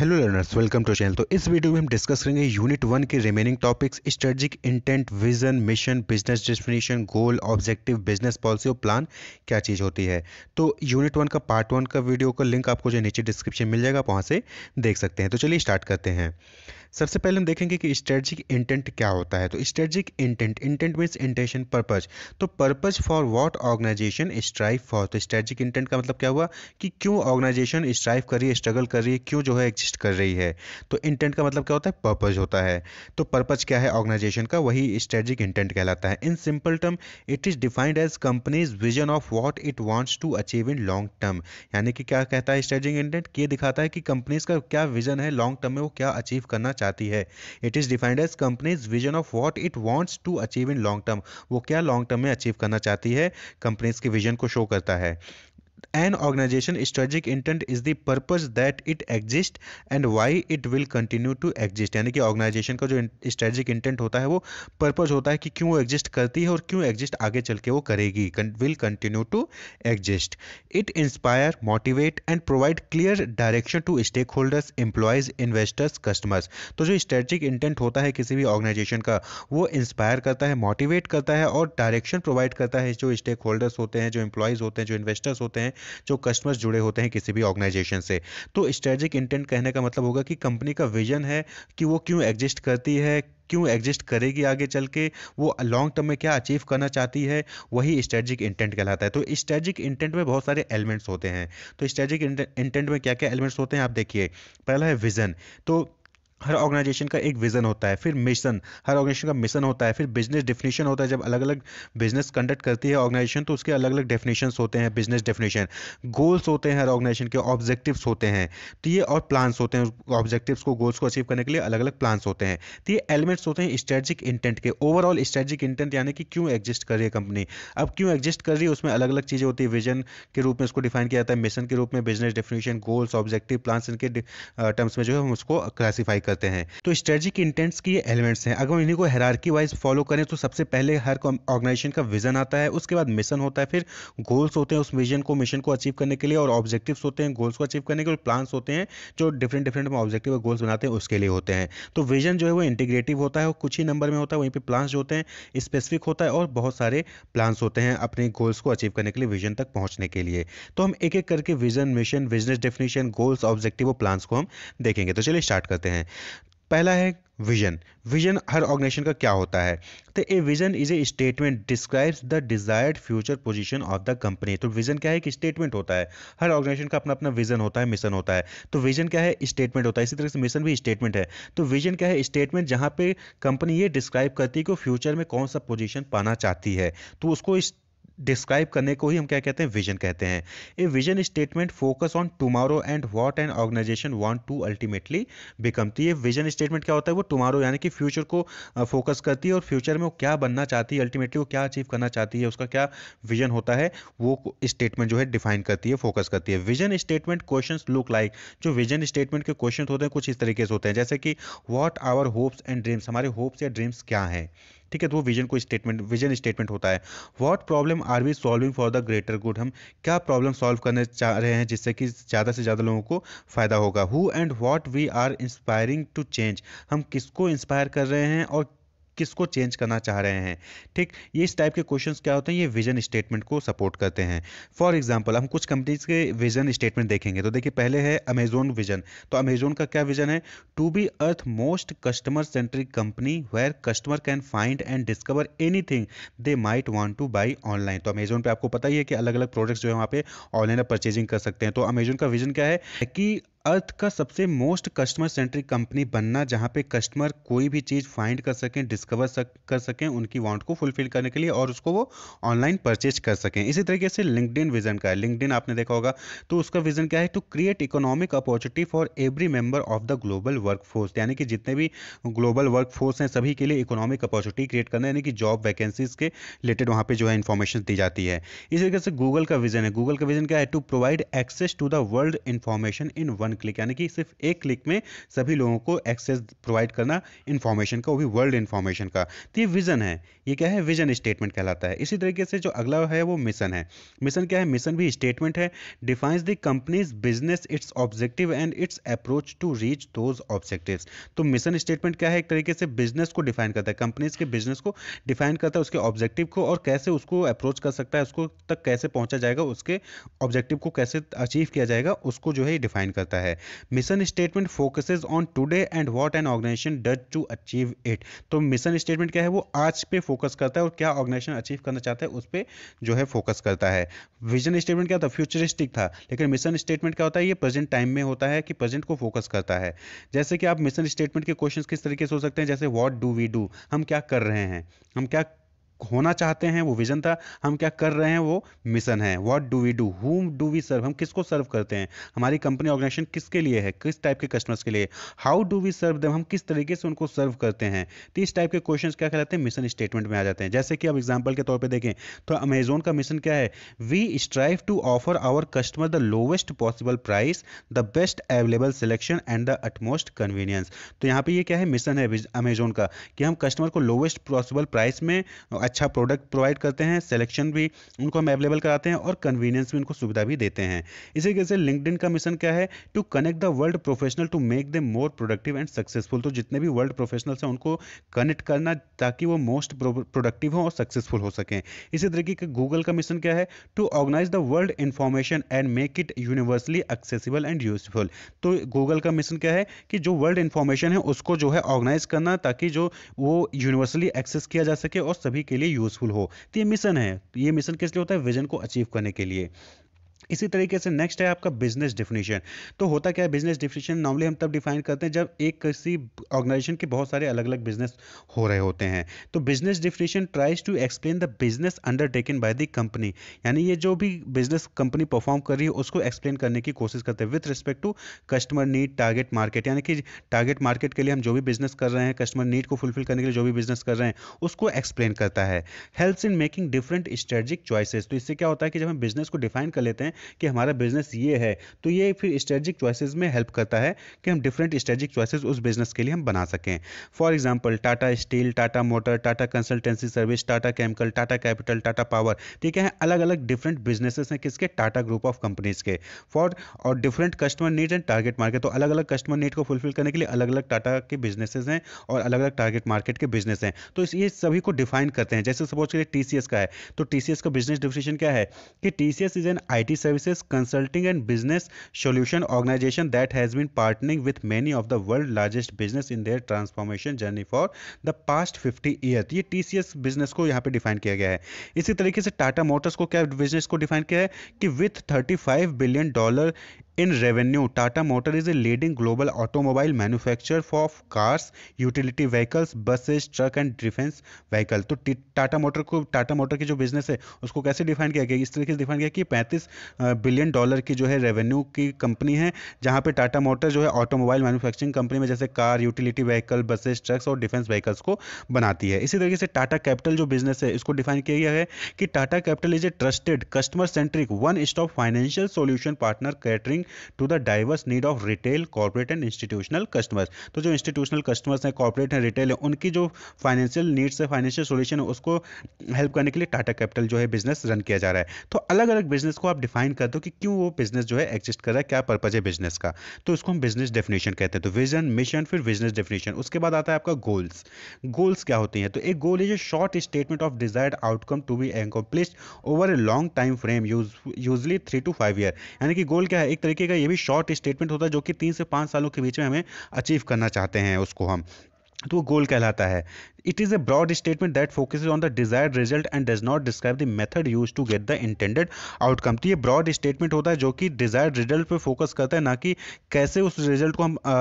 hello learners welcome to channel तो इस वीडियो में हम डिस्कस करेंगे यूनिट वन के remaining topics strategic intent vision mission business destination goal objective business policy और प्लान क्या चीज़ होती है तो यूनिट वन का पार्ट वन का वीडियो का लिंक आपको जो नीचे डिस्क्रिप्शन मिल जाएगा आप वहाँ से देख सकते हैं तो चलिए स्टार्ट करते हैं सबसे पहले हम देखेंगे कि स्ट्रेटजिक इंटेंट क्या होता है तो strategic intent intent means intention purpose तो purpose for what organisation strive for तो स्ट्रेटजिक इंटेंट का मतलब क्या हुआ कि क्यों ऑर्गेनाइजेशन स्ट्राइव कर रही है स्ट्रगल कर रही है क्यों जो है एग्जिस्ट कर रही है तो इंटेंट का मतलब क्या होता है पर्पज होता है तो पर्पज क्या है ऑर्गेनाइजेशन का वही स्ट्रेटजिक इंटेंट कहलाता है in simple term it is defined as company's vision of what it wants to achieve in long term यानी कि क्या कहता है स्ट्रेटजिक इंटेंट ये दिखाता है कि कंपनीज का क्या विजन है लॉन्ग टर्म में वो क्या अचीव करना चाहती है it is defined as company's vision of what it wants to achieve in long term वो क्या लॉन्ग टर्म में अचीव करना चाहती है कंपनीज के विजन को शो करता है an organisation strategic intent is the purpose that it exist and why it will continue to exist यानी कि ऑर्गेनाइजेशन का जो स्ट्रेटजिक इंटेंट होता है वो पर्पज होता है कि क्यों वो एग्जिस्ट करती है और क्यों एग्जिस्ट आगे चल के वो करेगी will continue to exist it inspire motivate and provide clear direction to stakeholders employees investors customers तो जो स्ट्रेटजिक इंटेंट होता है किसी भी ऑर्गेनाइजेशन का वो इंस्पायर करता है मोटिवेट करता है और डायरेक्शन प्रोवाइड करता है जो स्टेक होल्डर्स होते हैं जो एम्प्लॉयज़ होते हैं जो इन्वेस्टर्स होते हैं हैं जो कस्टमर्स जुड़े होते हैं किसी भी ऑर्गेनाइजेशन से तो स्ट्रेटजिक इंटेंट कहने का मतलब होगा कि कंपनी का विजन है कि वो क्यों एग्जिस्ट करती है क्यों एग्जिस्ट करेगी आगे चल के वो लॉन्ग टर्म में क्या अचीव करना चाहती है वही स्ट्रेटजिक इंटेंट कहलाता है तो स्ट्रेटजिक इंटेंट में बहुत सारे एलिमेंट्स होते हैं तो स्ट्रेटजिक इंटेंट में क्या क्या एलिमेंट्स होते हैं आप देखिए पहला है विजन तो हर ऑर्गेनाइजेशन का एक विजन होता है फिर मिशन हर ऑर्गेनाइजेशन का मिशन होता है फिर बिजनेस डेफिनेशन होता है जब अलग अलग बिजनेस कंडक्ट करती है ऑर्गेनाइजेशन तो उसके अलग अलग डेफिनेशन होते हैं बिजनेस डेफिनेशन गोल्स होते हैं हर ऑर्गेनाइजेशन के ऑब्जेक्टिव्स होते हैं तो ये और प्लान्स होते हैं ऑब्जेक्टिव्स को गोल्स को अचीव करने के लिए अलग अलग प्लान्स होते हैं तो ये एलिमेंट्स होते हैं स्ट्रेटजिक इंटेंट के ओवरऑल स्ट्रेटजिक इंटेंट यानी कि क्यों एग्जिस्ट कर रही है कंपनी अब क्यों एग्जिस्ट कर रही है उसमें अलग अलग चीज़ें होती है विजन के रूप में उसको डिफाइन किया जाता है मिशन के रूप में business definition goals objective plans इनके टर्म्स में जो है हम उसको क्लासीफाई करते हैं तो स्ट्रेटेजिक इंटेंट्स की ये एलिमेंट्स हैं अगर हम इन्हीं को हेरारकी वाइज फॉलो करें तो सबसे पहले हर ऑर्गेनाइजेशन का विजन आता है उसके बाद मिशन होता है फिर गोल्स होते हैं उस विजन को मिशन को अचीव करने के लिए और ऑब्जेक्टिव होते हैं गोल्स को अचीव करने के लिए प्लान्स होते हैं जो डिफरेंट डिफरेंट ऑब्जेक्टिव और गोल्स बनाते हैं उसके लिए होते हैं तो विजन जो है वो इंटीग्रेटिव होता है कुछ ही नंबर में होता है वहीं पर प्लान जो होते हैं स्पेसिफिक होता है और बहुत सारे प्लान्स होते हैं अपने गोल्स को अचीव करने के लिए विजन तक पहुंचने के लिए तो हम एक एक करके vision mission business definition goals objective और प्लान्स को हम देखेंगे तो चलिए स्टार्ट करते हैं पहला है विजन विजन हर ऑर्गेनाइजेशन का क्या होता है तो a vision is a statement describes the desired future position of the company तो विजन क्या है एक स्टेटमेंट होता है हर ऑर्गेनाइजेशन का अपना अपना विजन होता है मिशन होता है तो विजन क्या है स्टेटमेंट होता है इसी तरह से मिशन भी स्टेटमेंट है तो विजन क्या है स्टेटमेंट जहाँ पे कंपनी ये डिस्क्राइब करती है कि फ्यूचर में कौन सा पोजिशन पाना चाहती है तो उसको डिस्क्राइब करने को ही हम क्या कहते हैं विजन कहते हैं a vision statement focus on tomorrow and what and organization want to ultimately become तो ये विजन स्टेटमेंट क्या होता है वो टुमारो यानी कि फ्यूचर को फोकस करती है और फ्यूचर में वो क्या बनना चाहती है अल्टीमेटली वो क्या अचीव करना चाहती है उसका क्या विजन होता है वो स्टेटमेंट जो है डिफाइन करती है फोकस करती है vision statement question look like जो विजन स्टेटमेंट के क्वेश्चन होते हैं कुछ इस तरीके से होते हैं जैसे कि what our hopes and dreams हमारे होप्स या ड्रीम्स क्या हैं ठीक है तो वो विजन को स्टेटमेंट विजन स्टेटमेंट होता है what problem are we solving for the greater good हम क्या प्रॉब्लम सॉल्व करने चाह रहे हैं जिससे कि ज़्यादा से ज़्यादा लोगों को फ़ायदा होगा who and what we are inspiring to change हम किसको इंस्पायर कर रहे हैं और किसको चेंज करना चाह रहे हैं ठीक ये इस टाइप के क्वेश्चन क्या होते हैं ये विजन स्टेटमेंट को सपोर्ट करते हैं फॉर एग्जाम्पल हम कुछ कंपनीज के विजन स्टेटमेंट देखेंगे तो देखिए पहले है अमेजोन विजन तो अमेजोन का क्या विजन है to be earth most customer centric company where customer can find and discover anything they might want to buy online तो अमेजोन पर आपको पता ही है कि अलग अलग प्रोडक्ट्स जो है वहाँ पे ऑनलाइन परचेजिंग कर सकते हैं तो अमेजोन का विजन क्या है कि अर्थ का सबसे मोस्ट कस्टमर सेंट्रिक कंपनी बनना जहाँ पे कस्टमर कोई भी चीज़ फाइंड कर सकें डिस्कवर सक, कर सकें उनकी वांट को फुलफिल करने के लिए और उसको वो ऑनलाइन परचेज कर सकें इसी तरीके से लिंकड विजन का है लिंकड आपने देखा होगा तो उसका विजन क्या है to create economic opportunity for every member of the global work यानी कि जितने भी ग्लोबल वर्क हैं सभी के लिए इकोनॉमिक अपॉर्चुनिटी क्रिएट करना यानी कि जॉब वैकेंसीज के रिलेटेड वहाँ पर जो है इन्फॉर्मेशन दी जाती है इसी तरीके से गूगल का विजन है गूगल का विजन क्या है to provide access to the world information in one one click यानी कि सिर्फ एक क्लिक में सभी लोगों को एक्सेस प्रोवाइड करना इन्फॉर्मेशन का वो भी वर्ल्ड इन्फॉर्मेशन का तो ये विजन है ये क्या है विजन स्टेटमेंट कहलाता है इसी तरीके से जो अगला है वो मिशन है मिशन क्या है मिशन भी स्टेटमेंट है defines the company's business its objective and its approach to reach those objective तो मिशन स्टेटमेंट क्या है एक तरीके से बिजनेस को डिफाइन करता है कंपनीज के बिजनेस को डिफाइन करता है उसके ऑब्जेक्टिव को और कैसे उसको अप्रोच कर सकता है उसको तक कैसे पहुंचा जाएगा उसके ऑब्जेक्टिव को कैसे अचीव किया जाएगा उसको जो है डिफाइन करता है किया है mission statement focuses on today and what an organization does to achieve it तो मिशन स्टेटमेंट क्या है वो आज पे फोकस करता है और क्या ऑर्गेनाइजेशन अचीव करना चाहता है उस पर जो है फोकस करता है विजन स्टेटमेंट क्या था फ्यूचरिस्टिक था लेकिन मिशन स्टेटमेंट क्या होता है ये प्रेजेंट टाइम में होता है कि प्रेजेंट को फोकस करता है जैसे कि आप मिशन स्टेटमेंट के क्वेश्चन किस तरीके से हो सकते हैं जैसे वॉट डू वी डू हम क्या कर रहे हैं हम क्या होना चाहते हैं वो विजन था हम क्या कर रहे हैं वो मिशन है what do we do whom do we serve हम किसको सर्व करते हैं हमारी कंपनी ऑर्गेनाइजेशन किसके लिए है किस टाइप के कस्टमर्स के लिए how do we serve them हम किस तरीके से उनको सर्व करते हैं तो इस टाइप के क्वेश्चन क्या कहलाते हैं मिशन स्टेटमेंट में आ जाते हैं जैसे कि अब एग्जाम्पल के तौर पर देखें तो अमेजोन का मिशन क्या है we strive to offer our customer the lowest possible price the best available selection and the utmost convenience तो यहाँ पे ये क्या है मिशन है अमेजोन का कि हम कस्टमर को लोवेस्ट पॉसिबल प्राइस में अच्छा प्रोडक्ट प्रोवाइड करते हैं सिलेक्शन भी उनको हम अवेलेबल कराते हैं और कन्वीनियंस भी उनको सुविधा भी देते हैं इसी तरह से लिंकड का मिशन क्या है to connect the world professional to make they more productive and successful तो जितने भी वर्ल्ड प्रोफेशनल्स हैं उनको कनेक्ट करना ताकि वो मोस्ट प्रोडक्टिव हों और सक्सेसफुल हो सकें इसी तरीके का गूगल का मिशन क्या है to organize the world information and make it universally accessible and useful तो गूगल का मिशन क्या है कि जो वर्ल्ड इन्फॉर्मेशन है उसको जो है ऑर्गेनाइज करना ताकि जो वो यूनिवर्सली एक्सेस किया जा सके और सभी के लिए यूज़फुल हो तो ये मिशन है तो ये मिशन किस लिए होता है विजन को अचीव करने के लिए इसी तरीके से नेक्स्ट है आपका बिजनेस डिफिनीशन तो होता क्या है बिजनेस डिफिनीशन नॉर्मली हम तब डिफाइन करते हैं जब एक किसी ऑर्गेनाइजेशन के बहुत सारे अलग अलग बिजनेस हो रहे होते हैं तो business definition tries to explain the business undertaken by the company यानी ये जो भी बिजनेस कंपनी परफॉर्म कर रही है उसको एक्सप्लेन करने की कोशिश करते हैं with respect to customer need target market यानी कि टारगेट मार्केट के लिए हम जो भी बिजनेस कर रहे हैं कस्टमर नीड को फुलफिल करने के लिए जो भी बिजनेस कर रहे हैं उसको एक्सप्लेन करता है helps in making different strategic choices तो इससे क्या होता है कि जब हम बिजनेस को डिफाइन कर लेते हैं कि हमारा बिजनेस ये है तो ये फिर स्ट्रेटजिक चॉइसेस में हेल्प करता है कि हम डिफरेंट स्ट्रेटजिक चॉइसेस उस बिजनेस के लिए हम हम बना सकें for example Tata steel Tata motor Tata consultancy service Tata chemical Tata capital Tata power ठीक है अलग अलग डिफरेंट बिजनेसेस हैं किसके टाटा ग्रुप ऑफ कंपनीज के फॉर और different customer need and target market तो अलग अलग कस्टमर नीड को फुलफिल करने के लिए अलग अलग टाटा के बिजनेसेस हैं और अलग अलग टारगेट मार्केट के बिजनेस हैं तो ये सभी को डिफाइन करते हैं जैसे सपोज करिए टीसीएस का है तो टीसीएस का बिजनेस डिफिनेशन क्या है कि TCS is an I services consulting and business solution organization that has been partnering with many of the world largest business in their transformation journey for the past fifty year ये T business को यहाँ पे define किया गया है इसी तरीके से टाटा मोटर्स को क्या बिजनेस को डिफाइन किया है कि with thirty billion dollar in revenue Tata motor is a leading global automobile manufacture for cars utility vehicles buses truck and defence vehicle तो टाटा मोटर को टाटा मोटर की जो बिजनेस है उसको कैसे डिफाइन किया गया इस तरीके से डिफाइन किया कि 35 बिलियन डॉलर की जो है रेवेन्यू की कंपनी है जहां पे टाटा मोटर जो है ऑटोमोबाइल मैनुफैक्चरिंग कंपनी में जैसे car utility vehicle buses trucks और डिफेंस व्हीकल्स को बनाती है इसी तरीके से टाटा कैपिटल जो बिजनेस है इसको डिफाइन किया गया है कि Tata capital is a trusted customer centric one stop financial solution partner catering catering to the diverse need of retail corporate and institutional customers तो जो इंस्टीट्यूशनल कस्टमर्स हैं कॉर्पोरेट हैं रिटेल हैं उनकी जो फाइनेंशियल नीड्स है फाइनेंशियल सोल्यूशन है उसको हेल्प करने के लिए टाटा कैपिटल जो है बिजनेस रन किया जा रहा है तो अलग अलग बिजनेस को आप डिफाइन कर दो कि क्यों वो बिजनेस जो है एग्जिस्ट कर रहा है क्या पर्पज है बिजनेस का तो उसको हम बिजनेस डेफिनेशन कहते हैं तो विजन मिशन फिर बिजनेस डेफिनेशन उसके बाद आता है आपका गोल्स गोल्स क्या होती हैं तो एक goal is a short statement of desired outcome to be accomplished over a long time frame usually three to five year यानी कि गोल क्या है एक तरीके का ये भी शॉर्ट स्टेटमेंट होता है जो कि तीन से पाँच सालों के बीच में हमें अचीव करना चाहते हैं उसको हम तो वो गोल कहलाता है it is a broad statement that focus on the desired result and does not describe the method use to get the intended outcome तो ये ब्रॉड स्टेटमेंट होता है जो कि डिजायर्ड रिजल्ट पे फोकस करता है ना कि कैसे उस रिजल्ट को हम आ,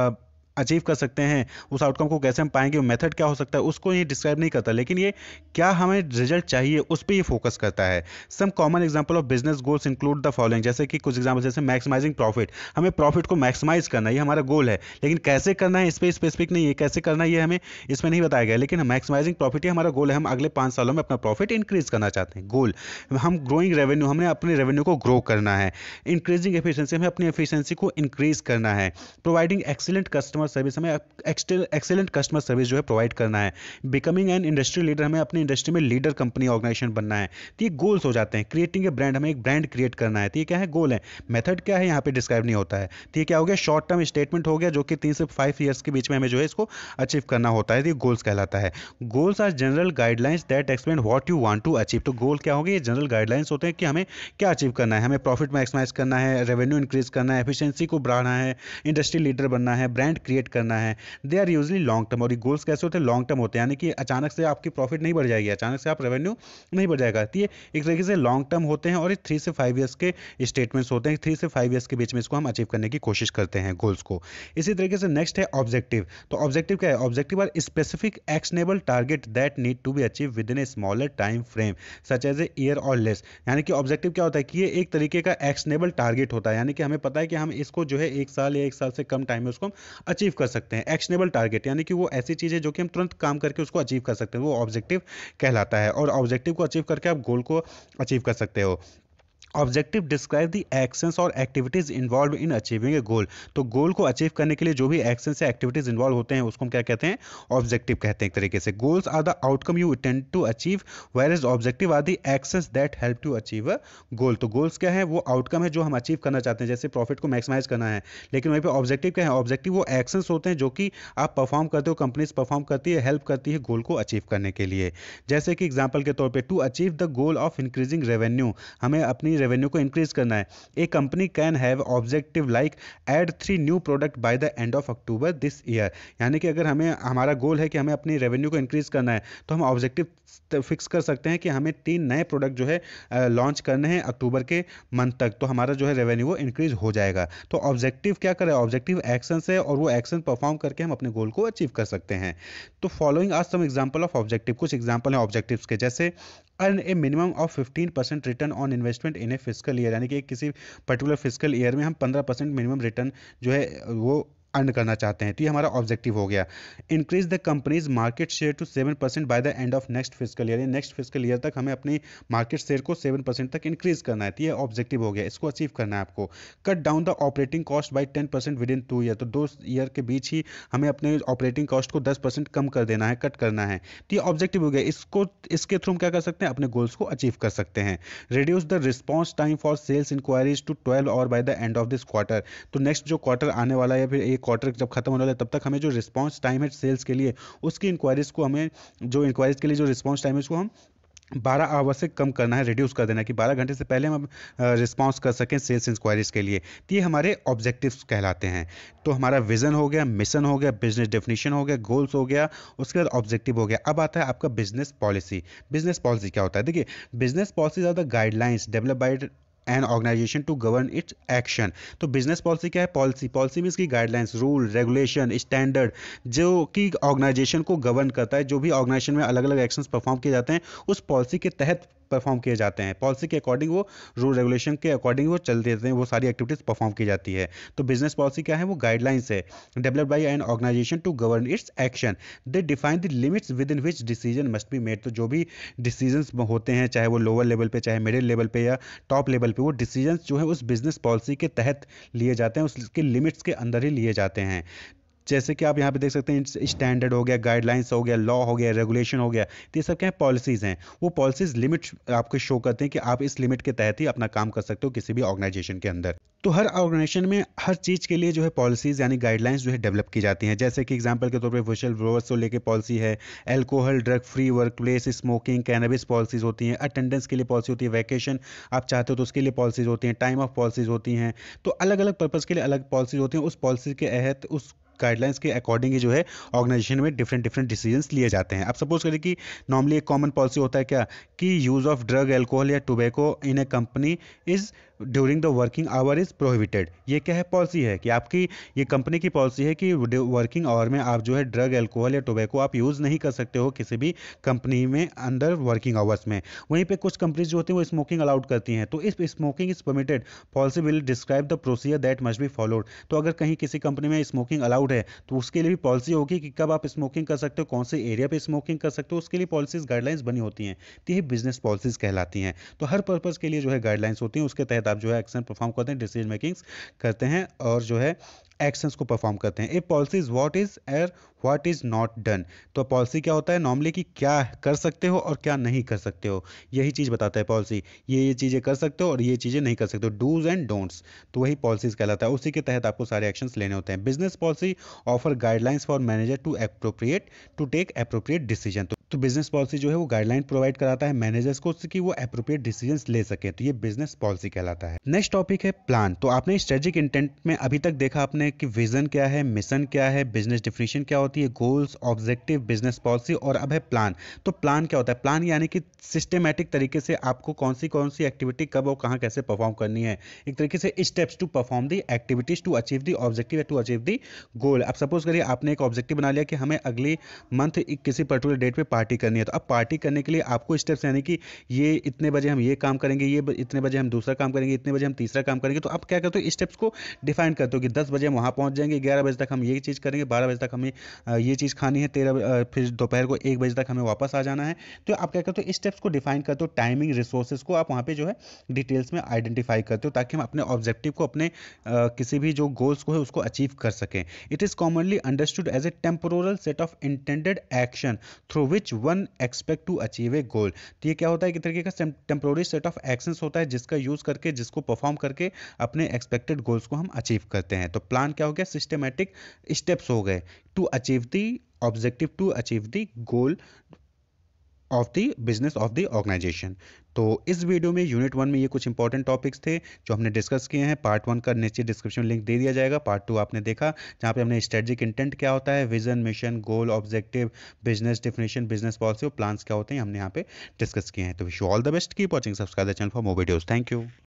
अचीव कर सकते हैं उस आउटकम को कैसे हम पाएंगे मेथड क्या हो सकता है उसको ये डिस्क्राइब नहीं करता लेकिन ये क्या हमें रिजल्ट चाहिए उस पर ये फोकस करता है some common example of business goals include the following जैसे कि कुछ एग्जाम्पल जैसे मैक्सिमाइजिंग प्रॉफिट हमें प्रॉफिट को मैक्सिमाइज करना ये हमारा गोल है लेकिन कैसे करना है इस पर स्पेसिफिक नहीं है कैसे करना ये हमें इसमें नहीं बताया गया लेकिन मैक्सिमाइजिंग प्रॉफिट ही हमारा गोल है हम अगले पाँच सालों में अपना प्रॉफिट इंक्रीज करना चाहते हैं गोल हम ग्रोइंग रेवेन्यू हमने अपने रेवेन्यू को ग्रो करना है इंक्रीजिंग एफिशियंसी हमें अपनी एफिशियंसी को इंक्रीज करना है प्रोवाइडिंग एक्सीलेंट कस्टमर सर्विस हमें एक्सेलेंट कस्टमर सर्विस जो है प्रोवाइड करना है बिकमिंग एन इंडस्ट्री लीडर हमें अपनी इंडस्ट्री में लीडर कंपनी ऑर्गेनाइजेशन बनना है तो ये गोल्स हो जाते हैं क्रिएटिंग ए ब्रांड हमें एक ब्रांड क्रिएट करना है तो ये क्या है गोल है मेथड क्या है यहाँ पे डिस्क्राइब नहीं होता है तो ये क्या हो गया शॉर्ट टर्म स्टेटमेंट हो गया जो कि तीन से फाइव ईयर्स के बीच में हमें जो है इसको अचीव करना होता है तो ये गोल्स कहलाता है goals are general guidelines that explain what you want to achieve तो गोल क्या गया ये जनरल गाइडलाइंस होते हैं कि हमें क्या अचीव करना है हमें प्रॉफिट मैक्सिमाइज करना है रेवेन्यू इंक्रीज करना है एफिशियंसी को बढ़ाना है इंडस्ट्री लीडर बनना है ब्रांड क्रिएट करना है they are usually long term और ये गोल्स कैसे होते हैं लॉन्ग टर्म होते हैं यानी कि अचानक से आपकी प्रॉफिट नहीं बढ़ जाएगी अचानक से आप रेवेन्यू नहीं बढ़ जाएगा तो ये एक तरीके से लॉन्ग टर्म होते हैं और थ्री से फाइव ईयर्स के स्टेटमेंट्स होते हैं थ्री से फाइव ईयर्स के बीच में इसको हम अचीव करने की कोशिश करते हैं गोल्स को इसी तरीके से नेक्स्ट है ऑब्जेक्टिव तो ऑब्जेक्टिव क्या है objective are specific actionable target that need to be achieve within a smaller time frame such as a year और लेस यानी कि ऑब्जेक्टिव क्या होता है कि ये एक तरीके का एक्शनेबल टारगेट होता है यानी कि हमें पता है कि हम इसको जो है एक साल या एक साल से कम टाइम में उसको हम अचीव कर सकते हैं एक्शनेबल टारगेट यानी कि वो ऐसी चीज़ है जो कि हम तुरंत काम करके उसको अचीव कर सकते हैं वो ऑब्जेक्टिव कहलाता है और ऑब्जेक्टिव को अचीव करके आप गोल को अचीव कर सकते हो ऑब्जेक्टिव डिस्क्राइब दी एक्शंस और activities involve in achieving a goal तो गोल को अचीव करने के लिए जो भी एक्शन या एक्टिविटीज़ इन्वॉल्व होते हैं उसको हम क्या कहते हैं ऑब्जेक्टिव कहते हैं एक तरीके से goals are the outcome you attend to achieve whereas objective are the actions that help to achieve a goal तो गोल्स क्या है वो आउटकम है जो हम अचीव करना चाहते हैं जैसे प्रॉफिट को मैक्सिमाइज करना है लेकिन वहीं पर ऑब्जेक्टिव क्या है ऑब्जेक्टिव वो एक्शंस होते हैं जो कि आप परफॉर्म करते हो कंपनीज परफॉर्म करती है हेल्प करती है गोल को अचीव करने के लिए जैसे कि एग्जाम्पल के तौर पर to achieve the goal of increasing revenue हमें अपनी अपनी रेवेन्यू को इंक्रीज करना है a company can have objective like add three new product by the end of October this year यानी कि अगर हमें हमारा गोल है कि हमें अपनी रेवेन्यू को इंक्रीज करना है तो हम ऑब्जेक्टिव फिक्स कर सकते हैं कि हमें तीन नए प्रोडक्ट जो है लॉन्च करने हैं अक्टूबर के मंथ तक तो हमारा जो है रेवेन्यू वो इंक्रीज हो जाएगा तो ऑब्जेक्टिव क्या करें ऑब्जेक्टिव एक्शन है और वो एक्शन परफॉर्म करके हम अपने गोल को अचीव कर सकते हैं तो फॉलोइंग आज सम एग्जाम्पल ऑफ ऑब्जेक्टिव कुछ एग्जाम्पल हैं ऑब्जेक्टिव के जैसे earn a minimum of fifteen percent return on investment in a physical year यानी कि किसी पर्टिकुलर फिजिकल ईयर में हम पंद्रह परसेंट मिनिमम रिटर्न जो है वो अर्न करना चाहते हैं तो ये हमारा ऑब्जेक्टिव हो गया increase the company's market share to seven percent by the end of next physical year next physical year तक हमें अपनी मार्केट शेयर को सेवन परसेंट तक इंक्रीज करना है तो ये ऑब्जेक्टिव हो गया इसको अचीव करना है आपको cut down the operating cost by ten percent within two year तो दो ईयर के बीच ही हमें अपने ऑपरेटिंग कॉस्ट को दस परसेंट कम कर देना है कट करना है तो ये ऑब्जेक्टिव हो गया इसको इसके थ्रू हम क्या कर सकते हैं अपने गोल्स को अचीव कर सकते हैं reduce the response time for sales inquiries to twelve और by the end of this quarter तो नेक्स्ट जो क्वार्टर आने वाला है फिर एक क्वार्टर जब खत्म होने वाला है तब तक हमें जो रिस्पॉन्स टाइम है सेल्स के लिए उसकी इंक्वायरीज को हमें जो इंक्वायरीज के लिए जो रिस्पॉन्स टाइम है उसको हम बारह आवर से कम करना है रिड्यूस कर देना है कि बारह घंटे से पहले हम रिस्पॉन्स कर सकें सेल्स इंक्वायरीज के लिए तो ये हमारे ऑब्जेक्टिव्स कहलाते हैं तो हमारा विजन हो गया मिशन हो गया बिजनेस डेफिनेशन हो गया गोल्स हो गया उसके बाद ऑब्जेक्टिव हो गया अब आता है आपका बिजनेस पॉलिसी बिजनेस पॉलिसी क्या होता है देखिए बिजनेस पॉलिसी ज़्यादा guidelines develop by an organization to govern its action तो बिजनेस पॉलिसी क्या है पॉलिसी पॉलिसी मीन्स की गाइडलाइंस रूल रेगुलेशन स्टैंडर्ड जो कि ऑर्गेनाइजेशन को गवर्न करता है जो भी ऑर्गेनाइजेशन में अलग अलग एक्शन परफॉर्म किए जाते हैं उस पॉलिसी के तहत परफॉर्म किए जाते हैं पॉलिसी के अकॉर्डिंग वो रूल रेगुलेशन के अकॉर्डिंग वो चल देते हैं वो सारी एक्टिविटीज़ परफॉर्म की जाती है तो बिजनेस पॉलिसी क्या है वो गाइडलाइंस है develop by an organization to govern its action they define the limits within which decision must be made तो जो भी डिसीजन होते हैं चाहे वो लोअर लेवल पे चाहे मिडिल लेवल पे या टॉप लेवल पे वो डिसीजन जो है उस बिजनेस पॉलिसी के तहत लिए जाते हैं उसके लिमिट्स के अंदर ही लिए जाते हैं जैसे कि आप यहाँ पे देख सकते हैं स्टैंडर्ड हो गया गाइडलाइंस हो गया लॉ हो गया रेगुलेशन हो गया तो ये सब क्या है पॉलिसीज़ हैं वो पॉलिसीज़ लिमिट आपको शो करते हैं कि आप इस लिमिट के तहत ही अपना काम कर सकते हो किसी भी ऑर्गेनाइजेशन के अंदर तो हर ऑर्गेनाइजेशन में हर चीज़ के लिए जो है पॉलिसीज़ यानी गाइडलाइंस जो है डेवलप की जाती हैं जैसे कि एग्जाम्पल के तौर पर वोशल ब्रोवर्स को लेकर पॉलिसी है alcohol drug free work place smoking cannabis policies होती हैं अटेंडेंस के लिए पॉलिसी होती है वैकेशन आप चाहते हो तो उसके लिए पॉलिसीज़ होती हैं टाइम ऑफ पॉलिसीज़ होती हैं तो अलग अलग पर्पज़ के लिए अलग पॉलिसीज़ होती हैं उस पॉलिसी के तहत उस गाइडलाइंस के अकॉर्डिंग ही जो है ऑर्गेनाइजेशन में डिफरेंट डिफरेंट डिसीजन लिए जाते हैं आप सपोज करें कि नॉर्मली एक कॉमन पॉलिसी होता है क्या कि यूज़ ऑफ ड्रग एल्कोहल या tobacco in a company is during the working hour is prohibited ये क्या है पॉलिसी है कि आपकी ये कंपनी की पॉलिसी है कि वर्किंग आवर में आप जो है ड्रग एल्कोहल या टोबैको आप यूज़ नहीं कर सकते हो किसी भी कंपनी में अंडर वर्किंग आवर्स में वहीं पर कुछ कंपनीज जो होती हैं वो स्मोकिंग अलाउड करती हैं तो इस smoking is permitted policy will describe the procedure that must be followed तो अगर कहीं किसी कंपनी में स्मोकिंग अलाउड है तो उसके लिए भी पॉलिसी होगी कि कब आप स्मोकिंग कर सकते हो कौन से एरिया पर स्मोकिंग कर सकते हो उसके लिए पॉलिसीज गाइडलाइंस बनी होती हैं तो ये बिजनेस पॉलिसीज कहलाती हैं तो हर पर्पज़ के लिए जो है गाइडलाइंस होती हैं उसके तहत आप जो है एक्शन परफॉर्म करते हैं डिसीजन मेकिंग्स करते हैं और जो है एक्शंस को परफॉर्म करते हैं a policy is what is uh what is not done तो पॉलिसी क्या होता है नॉर्मली कि क्या कर सकते हो और क्या नहीं कर सकते हो यही चीज़ बताता है पॉलिसी ये ये चीज़ें कर सकते हो और ये चीज़ें नहीं कर सकते हो डूज एंड डोंट्स तो वही पॉलिसीज कहलाता है उसी के तहत आपको सारे एक्शंस लेने होते हैं business policy offer guidelines for manager to appropriate to take appropriate decision तो बिजनेस तो पॉलिसी जो है वो गाइडलाइन प्रोवाइड कराता है मैनेजर्स को कि वो अप्रोप्रिएट डिसीजन ले सके तो ये बिजनेस पॉलिसी कहलाता है नेक्स्ट टॉपिक है प्लान तो आपने स्ट्रेटेजिक इंटेंट में अभी तक देखा आपने हैं कि विजन क्या है मिशन क्या है बिजनेस डिफिनेशन क्या होती है गोल्स ऑब्जेक्टिव बिजनेस पॉलिसी और अब है प्लान तो प्लान क्या होता है प्लान यानी कि सिस्टमेटिक तरीके से आपको कौन सी कौन सी एक्टिविटी कब और कहाँ कैसे परफॉर्म करनी है एक तरीके से steps to perform the activities to achieve the objective to achieve the goal अब सपोज करिए आपने एक ऑब्जेक्टिव बना लिया कि हमें अगले मंथ किसी पर्टिकुलर डेट पर पार्टी करनी है तो अब पार्टी करने के लिए आपको स्टेप्स यानी कि ये इतने बजे हम ये काम करेंगे ये इतने बजे हम दूसरा काम करेंगे इतने बजे हम तीसरा काम करेंगे तो आप क्या करते हो स्टेप्स को डिफाइन करते हो कि दस बजे हम वहाँ पहुँच जाएंगे ग्यारह बजे तक हम ये चीज़ करेंगे बारह बजे तक हमें ये चीज़ खानी है तेरह फिर दोपहर को एक बजे तक हमें वापस आ जाना है तो आप क्या करते हो स्टेप्स को डिफाइन करते हो टाइमिंग रिसोर्सेज को आप वहाँ पर जो है डिटेल्स में आइडेंटिफाई करते हो ताकि हम अपने ऑब्जेक्टिव को अपने किसी भी जो गोल्स को है उसको अचीव कर सकें it is commonly understood as a temporal set of intended action through which one expect to achieve a goal तो ये क्या होता है कि तरीके का टेम्पोरी सेट ऑफ एक्शंस होता है जिसका यूज़ करके जिसको परफॉर्म करके अपने एक्सपेक्टेड गोल्स को हम अचीव करते हैं तो प्लान प्लान क्या हो गया सिस्टमेटिक स्टेप्स हो गए to achieve the objective to achieve the goal of the business of the organization तो इस वीडियो में यूनिट वन में ये कुछ इंपॉर्टेंट टॉपिक्स थे जो हमने डिस्कस किए हैं पार्ट वन का नीचे डिस्क्रिप्शन लिंक दे दिया जाएगा पार्ट टू आपने देखा जहाँ पे हमने स्ट्रेटजिक इंटेंट क्या होता है vision mission goal objective business definition business policy और प्लान्स क्या होते हैं हमने यहाँ पे डिस्कस किए हैं तो wish you all the best की watching subscribe the channel for more videos thank you